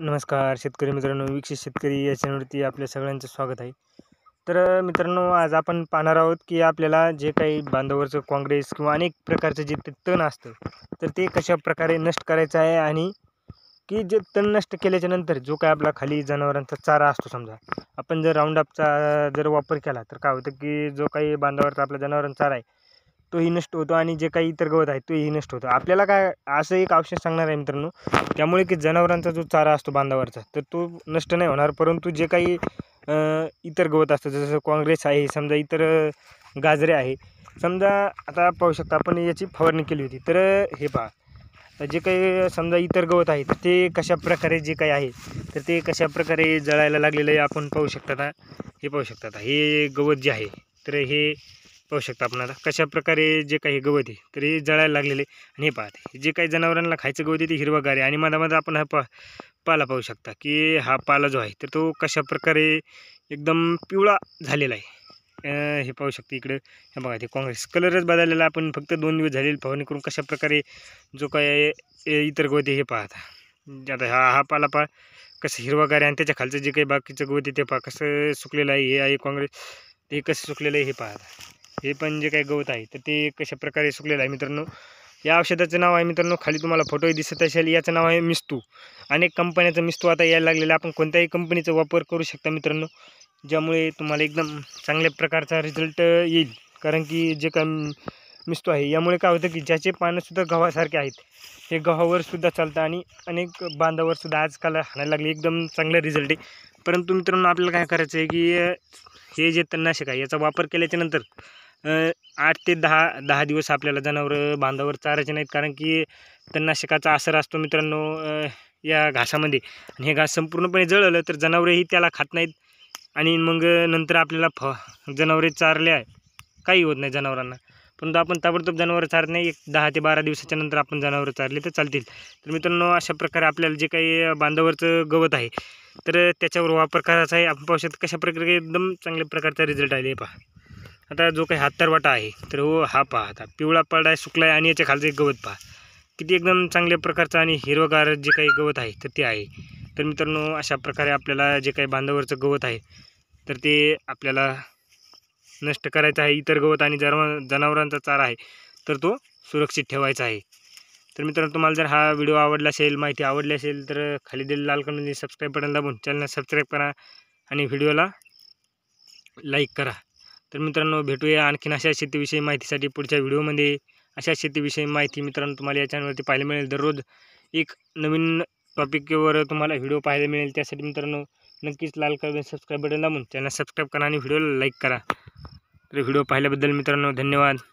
नमस्कार शेतकरी मित्रांनो विकसित शेतकरी या चॅनलवरती आपल्या सगळ्यांचं स्वागत आहे तर मित्रांनो आज आपण पाहणार आहोत की आपल्याला जे काही बांधवरचं काँग्रेस किंवा अनेक प्रकारचं जे तण असतं तर ते कशा प्रकारे नष्ट करायचं आहे आणि की जे तण नष्ट केल्याच्यानंतर जो काय आपला खाली जनावरांचा चारा असतो समजा आपण जर राऊंडअपचा जर वापर केला तर काय होतं की जो काही बांधावरचा आपला जनावरांचा चारा आहे तोही नष्ट होतो आणि जे काही इतर गवत आहे तोही नष्ट होतो आपल्याला काय असं एक ऑप्शन सांगणार आहे मित्रांनो त्यामुळे की जनावरांचा जो चारा असतो बांधावरचा तर तो नष्ट नाही होणार परंतु जे काही इतर गवत असतं जसं काँग्रेस आहे समजा इतर गाजरे आहे समजा आता पाहू शकता आपण याची फवारणी केली होती तर हे पहा जे काही समजा इतर गवत आहे ते कशा प्रकारे जे काही आहे तर ते कशा प्रकारे जळायला लागलेलं आहे आपण पाहू शकता हे पाहू शकता हे गवत जे आहे तर हे पाहू शकता आपण आता कशा प्रकारे जे काही गवत आहे तर हे जळायला लागलेले आणि हे पाहते जे काही जनावरांना खायचं गवत आहे ते हिरवागार आहे आणि मधामध्ये आपण हा पा पाला पाहू शकता की हा पाला जो आहे तर तो कशा प्रकारे एकदम पिवळा झालेला आहे हे पाहू शकते इकडे हे बघा ते काँग्रेस कलरच बदललेला आपण फक्त दोन दिवस झालेले फवारणी करून कशा प्रकारे जो काही इतर गवत हे पाहता आता हा हा पाला पा कसं हिरवागार आणि त्याच्या खालचं जे काही बाकीचं गवत आहे ते पहा कसं सुकलेलं आहे हे आहे काँग्रेस ते कसं सुकलेलं आहे हे पाहता हे पण जे काही गवत आहे तर ते कशा प्रकारे सुकलेलं आहे मित्रांनो या औषधाचं नाव आहे मित्रांनो खाली तुम्हाला फोटोही दिसत असेल याचं नाव आहे मिस्तू अनेक कंपन्याचं मिस्तू आता यायला लागलेलं आपण कोणत्याही कंपनीचा वापर करू शकता मित्रांनो ज्यामुळे तुम्हाला एकदम चांगल्या प्रकारचा रिझल्ट येईल कारण की जे काय मिस्तू आहे यामुळे काय होतं की ज्याचे पानंसुद्धा गव्हासारखे आहेत हे गव्हावरसुद्धा चालतं आणि अनेक बांधावरसुद्धा आजकाल हाणायला लागले एकदम चांगला रिझल्ट आहे परंतु मित्रांनो आपल्याला काय करायचं आहे की हे जे तणनाशक आहे याचा वापर केल्याच्यानंतर आठ ते दहा दहा दिवस आपल्याला जनावरं बांधावर चारायचे नाहीत कारण की तणनाशकाचा असर असतो मित्रांनो या घासामध्ये आणि हे घास संपूर्णपणे जळलं तर जनावरेही त्याला खात नाहीत आणि मग नंतर आपल्याला फ जनावरे चारल्या काही होत नाही जनावरांना परंतु आपण ताबडतोब जनावरं चारत नाही एक दहा ते बारा दिवसाच्या नंतर आपण जनावरं चारले तर चालतील तर मित्रांनो अशा प्रकारे आपल्याला जे काही बांधावरचं गवत आहे तर त्याच्यावर वापर करायचा आहे आपण पाहू कशा प्रकारे एकदम चांगल्या प्रकारचा रिझल्ट आले पहा आता जो काही हातरवाटा आहे तर हो हा पहा आता पिवळा पडा आहे सुकला आहे आणि याच्या खालचं एक गवत पहा किती एकदम चांगल्या प्रकारचं आणि हिरवगार जे काही गवत आहे तर ते आहे तर मित्रांनो अशा प्रकारे आपल्याला जे काही बांधावरचं गवत आहे तर ते आपल्याला नष्ट करायचं आहे इतर गवत आणि जनावर जनावरांचा चारा आहे तर तो सुरक्षित ठेवायचा आहे तर मित्रांनो तुम्हाला जर हा व्हिडिओ आवडला असेल माहिती आवडली असेल तर खाली दिलेलं लाल कलर सबस्क्राईब बटन दाबून चॅनलला सबस्क्राईब करा आणि व्हिडिओला लाईक करा तर मित्रांनो भेटूया आणखीन अशा शेतीविषयी माहितीसाठी पुढच्या व्हिडिओमध्ये अशा शेतीविषयी माहिती मित्रांनो तुम्हाला या चॅनलवरती पाहायला मिळेल दररोज एक नवीन टॉपिकवर तुम्हाला व्हिडिओ पाहायला मिळेल त्यासाठी मित्रांनो नक्कीच लाल कलर सबस्क्राईब बटन दाबून चॅनल सबस्क्राईब करा आणि व्हिडिओला लाईक करा तर व्हिडिओ पाहिल्याबद्दल मित्रांनो धन्यवाद